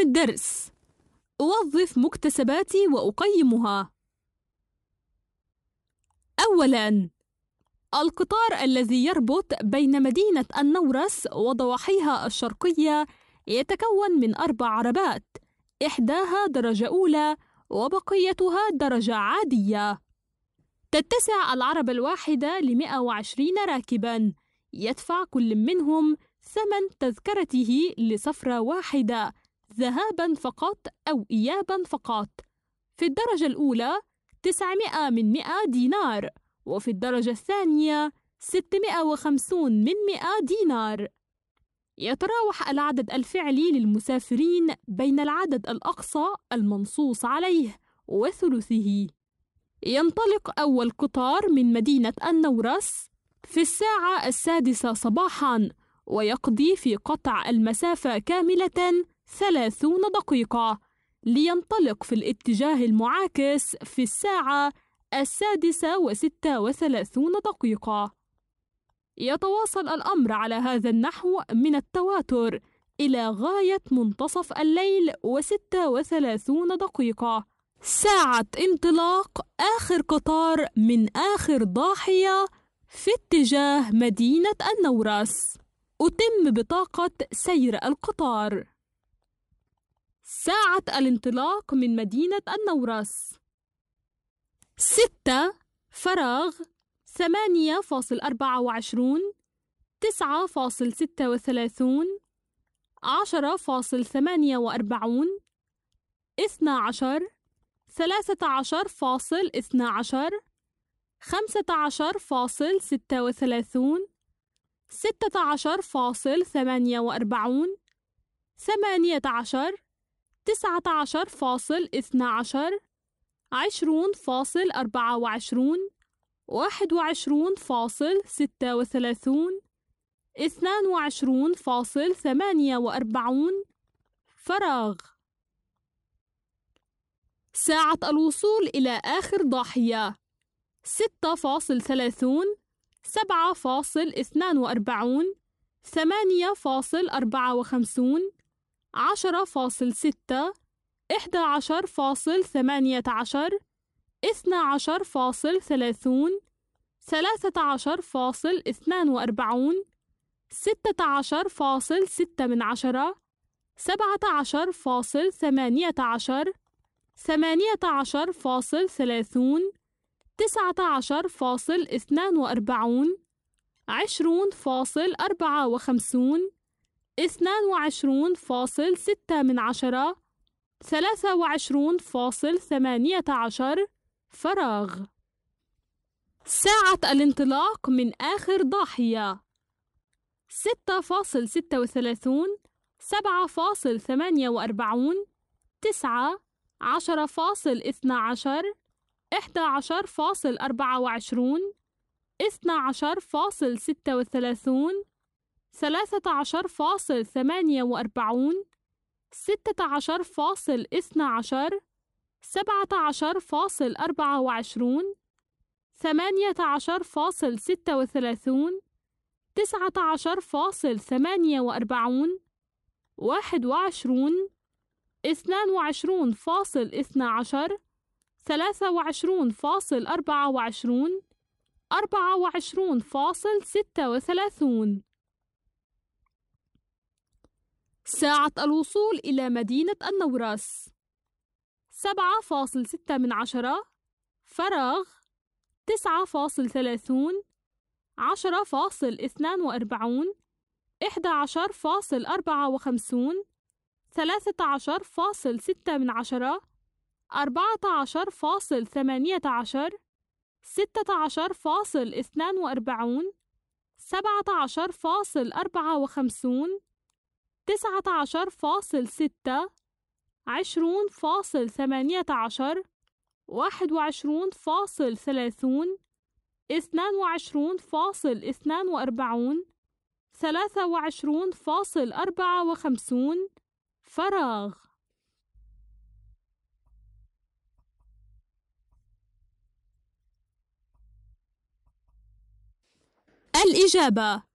الدرس أوظف مكتسباتي وأقيمها أولاً القطار الذي يربط بين مدينة النورس وضواحيها الشرقية يتكون من أربع عربات إحداها درجة أولى وبقيتها درجة عادية تتسع العربة الواحدة ل 120 راكباً يدفع كل منهم ثمن تذكرته لسفرة واحدة ذهابا فقط أو إيابا فقط في الدرجة الأولى 900 من 100 دينار وفي الدرجة الثانية 650 من 100 دينار يتراوح العدد الفعلي للمسافرين بين العدد الأقصى المنصوص عليه وثلثه ينطلق أول قطار من مدينة النورس في الساعة السادسة صباحًا ويقضي في قطع المسافة كاملة ثلاثون دقيقة لينطلق في الاتجاه المعاكس في الساعة السادسة وستة وثلاثون دقيقة يتواصل الأمر على هذا النحو من التواتر إلى غاية منتصف الليل وستة وثلاثون دقيقة ساعة انطلاق آخر قطار من آخر ضاحية في اتجاه مدينة النورس أتم بطاقة سير القطار ساعة الانطلاق من مدينة النورس ستة فراغ ثمانية فاصل أربعة وعشرون تسعة فاصل ستة وثلاثون عشرة فاصل ثمانية وأربعون اثنى عشر ثلاثة عشر فاصل اثنى عشر خمسة عشر فاصل ستة وثلاثون ستة عشر فاصل ثمانية وأربعون ثمانية عشر تسعة عشر فاصل اثنا عشر عشرون فاصل أربعة وعشرون واحد وعشرون فاصل ستة وثلاثون اثنان وعشرون فاصل ثمانية وأربعون فراغ ساعة الوصول إلى آخر ضاحية ستة فاصل ثلاثون سبعة فاصل اثنان وأربعون ثمانية فاصل أربعة وخمسون عشرة فاصل ستة إحدى عشر فاصل ثمانية عشر اثنى عشر فاصل ثلاثون ثلاثة عشر فاصل اثنان وأربعون ستة عشر فاصل ستة من عشرة سبعة عشر فاصل ثمانية عشر ثمانية عشر فاصل ثلاثون تسعة عشر فاصل اثنان وأربعون عشرون فاصل أربعة وخمسون اثنان وعشرون فاصل ستة من عشرة ثلاثة وعشرون فاصل ثمانية عشر فراغ ساعة الانطلاق من آخر ضاحية ستة فاصل ستة وثلاثون سبعة فاصل ثمانية وأربعون تسعة عشرة فاصل اثنا عشر إحدى عشر فاصل أربعة وعشرون اثنا عشر فاصل ستة وثلاثون ثلاثة عشر فاصل ثمانية وأربعون ستة عشر فاصل اثنى عشر سبعة عشر فاصل أربعة وعشرون ثمانية عشر فاصل ستة وثلاثون تسعة عشر فاصل ثمانية وأربعون واحد وعشرون اثنان وعشرون فاصل اثنى عشر ثلاثة وعشرون فاصل أربعة وعشرون أربعة وعشرون فاصل ستة وثلاثون ساعة الوصول إلى مدينة النوراس سبعة فاصل ستة من عشرة فراغ تسعة فاصل ثلاثون عشرة فاصل اثنان وأربعون إحدى عشر فاصل أربعة وخمسون ثلاثة عشر فاصل ستة من عشرة أربعة عشر فاصل ثمانية عشر ستة عشر فاصل اثنان وأربعون سبعة عشر فاصل أربعة وخمسون تسعة عشر فاصل ستة عشرون فاصل ثمانية عشر واحد وعشرون فاصل ثلاثون اثنان وعشرون فاصل اثنان وأربعون ثلاثة وعشرون فاصل أربعة وخمسون فراغ الإجابة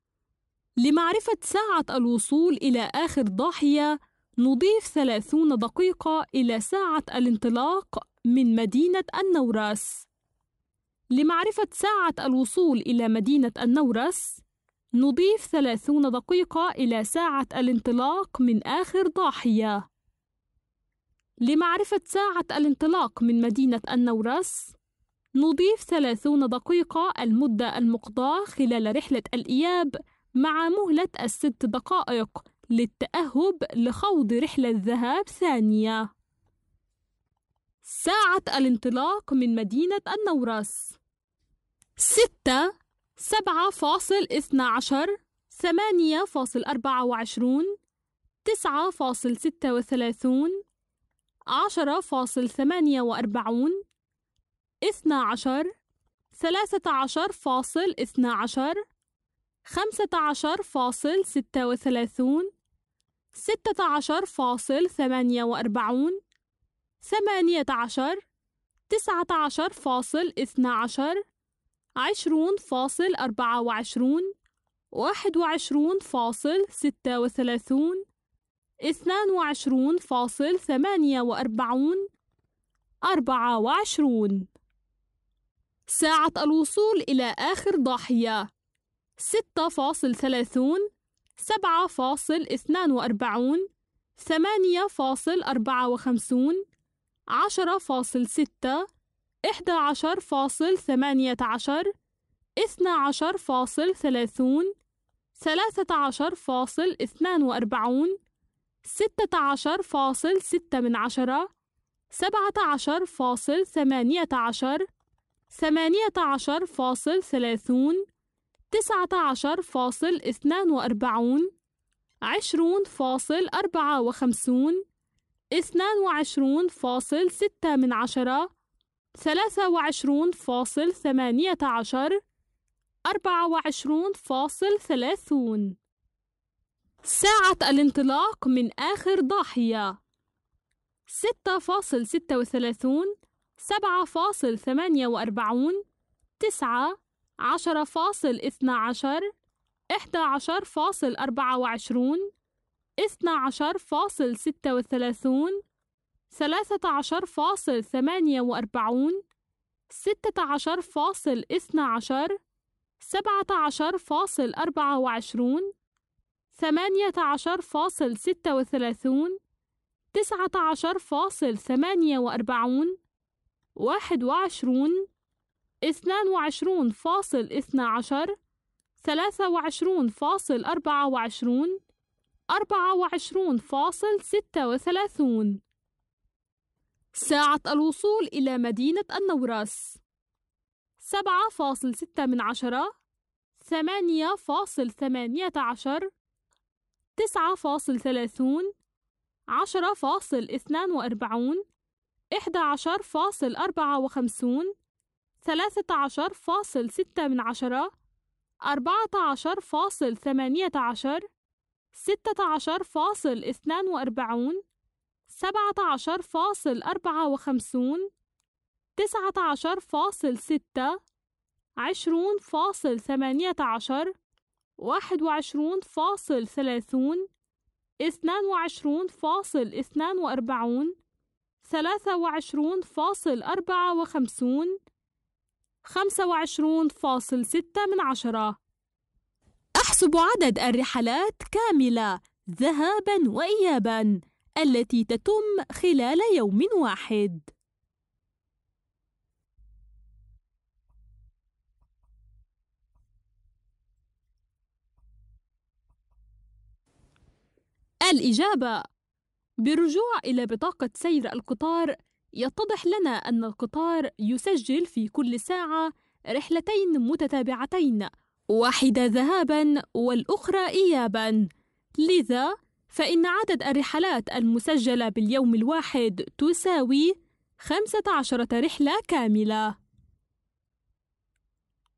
لمعرفة ساعة الوصول إلى آخر ضاحية نضيف 30 دقيقة إلى ساعة الانطلاق من مدينة النورس. لمعرفة ساعة الوصول إلى مدينة النورس، نضيف 30 دقيقة إلى ساعة الانطلاق من آخر ضاحية. لمعرفة ساعة الانطلاق من مدينة النورس، نضيف 30 دقيقة المدة المقضاة خلال رحلة الإياب مع مهلة الست دقائق للتأهب لخوض رحلة ذهاب ثانية ساعة الانطلاق من مدينة النورس ستة سبعة فاصل اثنى عشر ثمانية فاصل أربعة وعشرون تسعة فاصل ستة وثلاثون عشرة فاصل ثمانية وأربعون اثنى عشر ثلاثة عشر فاصل اثنى عشر خمسة عشر فاصل ستة وثلاثون ستة عشر فاصل ثمانية وأربعون ثمانية عشر تسعة عشر فاصل اثنا عشر عشرون فاصل أربعة وعشرون واحد وعشرون فاصل ستة وثلاثون اثنان وعشرون فاصل ثمانية وأربعون أربعة وعشرون ساعة الوصول إلى آخر ضاحية ستة فاصل ثلاثون سبعة فاصل اثنان وأربعون ثمانية فاصل أربعة وخمسون عشرة فاصل ستة إحدى عشر فاصل ثمانية عشر اثنى عشر فاصل ثلاثون ثلاثة عشر فاصل اثنان وأربعون ستة عشر فاصل ستة من عشرة سبعة عشر فاصل ثمانية عشر ثمانية عشر فاصل ثلاثون تسعة عشر فاصل اثنان وأربعون عشرون فاصل أربعة وخمسون اثنان وعشرون فاصل ستة من عشرة ثلاثة وعشرون فاصل ثمانية عشر أربعة وعشرون فاصل ثلاثون ساعة الانطلاق من آخر ضاحية ستة فاصل ستة وثلاثون سبعة فاصل ثمانية وأربعون تسعة عشرة فاصل اثنا عشر إحدى عشر فاصل أربعة وعشرون اثنا عشر فاصل ستة وثلاثون ثلاثة عشر فاصل ثمانية وأربعون ستة عشر فاصل اثنا عشر سبعة عشر فاصل أربعة وعشرون ثمانية عشر فاصل ستة وثلاثون تسعة عشر فاصل ثمانية وأربعون واحد وعشرون اثنان وعشرون فاصل اثنى عشر ثلاثة وعشرون فاصل أربعة وعشرون أربعة وعشرون فاصل ستة وثلاثون ساعة الوصول إلى مدينة النوراس سبعة فاصل ستة من عشرة ثمانية فاصل ثمانية عشر تسعة فاصل ثلاثون عشرة فاصل اثنان وأربعون إحدى عشر فاصل أربعة وخمسون ثلاثة عشر فاصل ستة من عشرة أربعة عشر فاصل ثمانية عشر ستة عشر فاصل اثنان وأربعون سبعة عشر فاصل أربعة وخمسون تسعة عشر فاصل ستة عشرون فاصل ثمانية عشر واحد وعشرون فاصل ثلاثون اثنان وعشرون فاصل اثنان وأربعون ثلاثة وعشرون فاصل أربعة وخمسون 25.6 من عشرة أحسب عدد الرحلات كاملة ذهابا وإيابا التي تتم خلال يوم واحد الإجابة بالرجوع إلى بطاقة سير القطار يتضح لنا أن القطار يسجل في كل ساعة رحلتين متتابعتين واحدة ذهابا والأخرى إيابا لذا فإن عدد الرحلات المسجلة باليوم الواحد تساوي 15 رحلة كاملة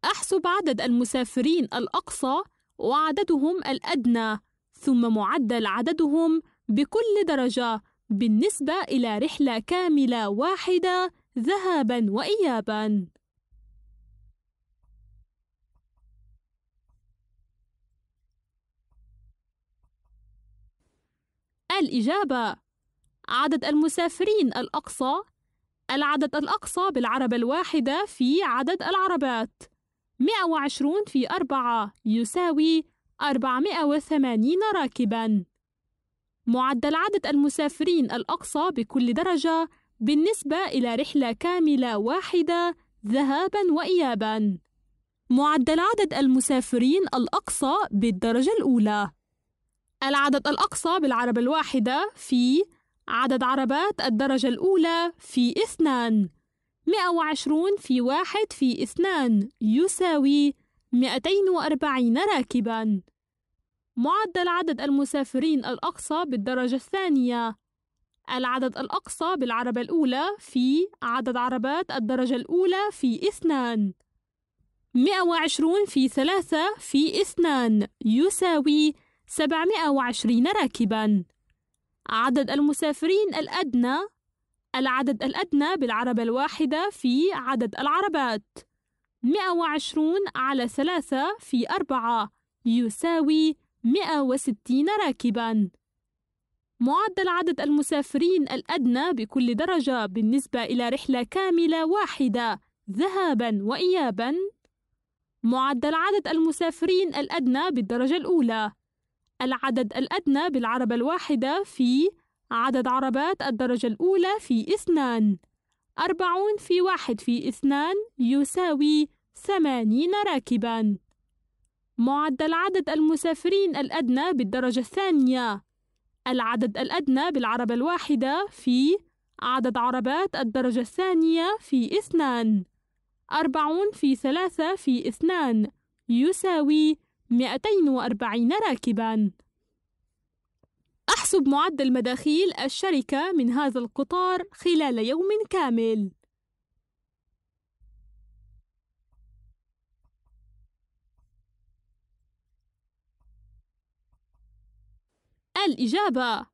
أحسب عدد المسافرين الأقصى وعددهم الأدنى ثم معدل عددهم بكل درجة بالنسبة إلى رحلة كاملة واحدة ذهابا وإيابا الإجابة عدد المسافرين الأقصى العدد الأقصى بالعربة الواحدة في عدد العربات 120 في 4 يساوي 480 راكباً معدل عدد المسافرين الأقصى بكل درجة بالنسبة إلى رحلة كاملة واحدة ذهابًا وإيابًا. معدل عدد المسافرين الأقصى بالدرجة الأولى. العدد الأقصى بالعربة الواحدة في عدد عربات الدرجة الأولى في اثنان 120 في واحد في اثنان يساوي 240 راكباً معدل عدد المسافرين الأقصى بالدرجة الثانية العدد الأقصى بالعربة الأولى في عدد عربات الدرجة الأولى في اثنان 120 في 3 في 2 يساوي 720 راكبا عدد المسافرين الأدنى العدد الأدنى بالعربة الواحدة في عدد العربات 120 على 3 في 4 يساوي 160 راكباً معدل عدد المسافرين الأدنى بكل درجة بالنسبة إلى رحلة كاملة واحدة ذهابا وإيابا معدل عدد المسافرين الأدنى بالدرجة الأولى العدد الأدنى بالعربة الواحدة في عدد عربات الدرجة الأولى في اثنان أربعون في واحد في اثنان يساوي ثمانين راكباً معدل عدد المسافرين الأدنى بالدرجة الثانية العدد الأدنى بالعربة الواحدة في عدد عربات الدرجة الثانية في اثنان أربعون في ثلاثة في اثنان يساوي 240 راكبا أحسب معدل مداخيل الشركة من هذا القطار خلال يوم كامل الإجابة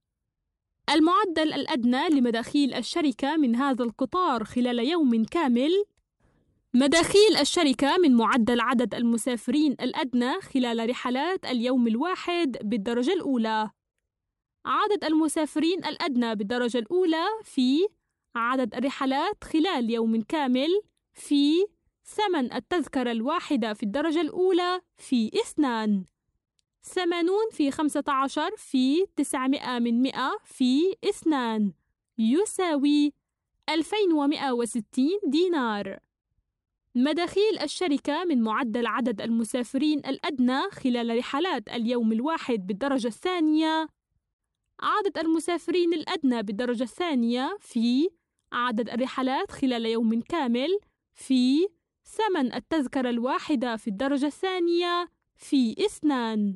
المعدل الأدنى لمداخيل الشركة من هذا القطار خلال يوم كامل مداخيل الشركة من معدل عدد المسافرين الأدنى خلال رحلات اليوم الواحد بالدرجة الأولى عدد المسافرين الأدنى بالدرجة الأولى في عدد الرحلات خلال يوم كامل في ثمن التذكرة الواحدة في الدرجة الأولى في اثنان ثمانون في خمسة عشر في تسعمائة من مئة في اثنان يساوي ألفين ومئة وستين دينار مداخيل الشركة من معدل عدد المسافرين الأدنى خلال رحلات اليوم الواحد بالدرجة الثانية عدد المسافرين الأدنى بالدرجة الثانية في عدد الرحلات خلال يوم كامل في ثمن التذكرة الواحدة في الدرجة الثانية في اثنان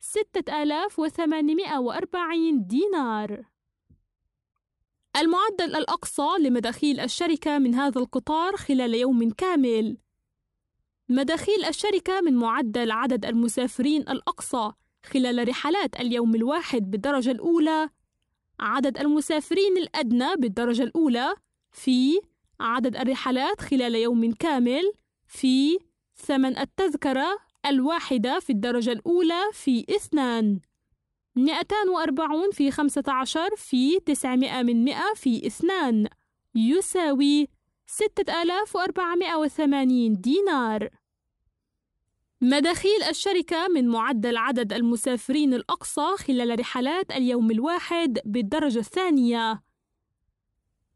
6840 دينار المعدل الأقصى لمداخيل الشركة من هذا القطار خلال يوم كامل مداخيل الشركة من معدل عدد المسافرين الأقصى خلال رحلات اليوم الواحد بالدرجة الأولى عدد المسافرين الأدنى بالدرجة الأولى في عدد الرحلات خلال يوم كامل في ثمن التذكرة الواحدة في الدرجة الأولى في اثنان 240 في 15 في 900 من 100 في 2 يساوي 6480 دينار مداخيل الشركة من معدل عدد المسافرين الأقصى خلال رحلات اليوم الواحد بالدرجة الثانية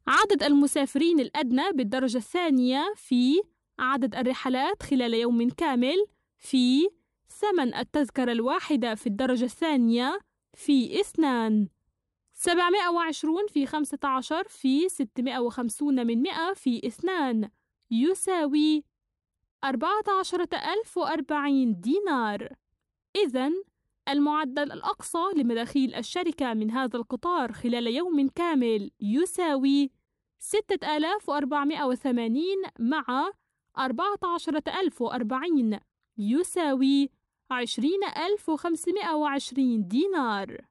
عدد المسافرين الأدنى بالدرجة الثانية في عدد الرحلات خلال يوم كامل في ثمن التذكرة الواحدة في الدرجة الثانية في اثنان سبعمائة وعشرون في خمسة عشر في ستمائة وخمسون من مئة في اثنان يساوي أربعة عشرة ألف وأربعين دينار إذا المعدل الأقصى لمداخيل الشركة من هذا القطار خلال يوم كامل يساوي ستة آلاف وأربعمائة وثمانين مع أربعة عشرة ألف وأربعين يساوي 20520 دينار